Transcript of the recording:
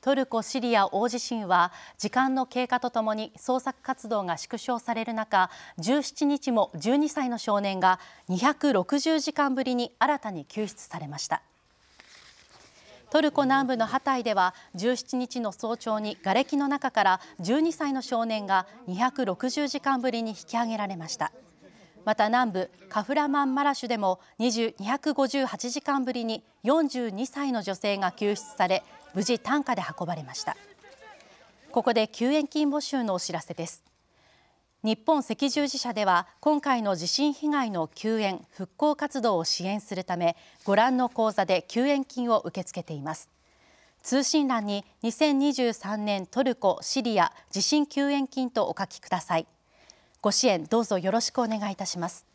トルコ・シリア大地震は時間の経過とともに捜索活動が縮小される中17日も12歳の少年が260時間ぶりに新たに救出されましたトルコ南部のハタイでは17日の早朝にがれきの中から12歳の少年が260時間ぶりに引き上げられました。また南部カフラマンマラシュでも258時間ぶりに42歳の女性が救出され無事担架で運ばれましたここで救援金募集のお知らせです日本赤十字社では今回の地震被害の救援・復興活動を支援するためご覧の口座で救援金を受け付けています通信欄に2023年トルコ・シリア地震救援金とお書きくださいご支援どうぞよろしくお願いいたします。